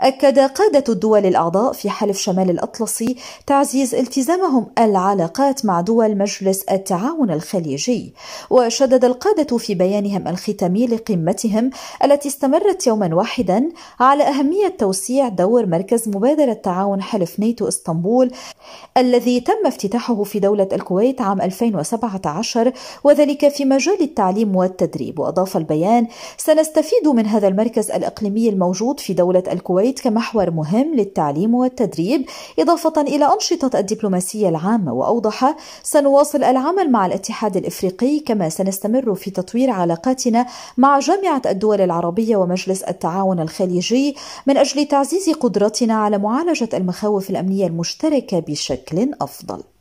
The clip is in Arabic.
أكد قادة الدول الأعضاء في حلف شمال الأطلسي تعزيز التزامهم العلاقات مع دول مجلس التعاون الخليجي وشدد القادة في بيانهم الختامي لقمتهم التي استمرت يوما واحدا على أهمية توسيع دور مركز مبادرة تعاون حلف نيتو اسطنبول الذي تم افتتاحه في دولة الكويت عام 2017 وذلك في مجال التعليم والتدريب وأضاف البيان سنستفيد من هذا المركز الإقليمي الموجود في دولة الكويت الكويت كمحور مهم للتعليم والتدريب إضافة إلى أنشطة الدبلوماسية العامة وأوضح سنواصل العمل مع الاتحاد الإفريقي كما سنستمر في تطوير علاقاتنا مع جامعة الدول العربية ومجلس التعاون الخليجي من أجل تعزيز قدرتنا على معالجة المخاوف الأمنية المشتركة بشكل أفضل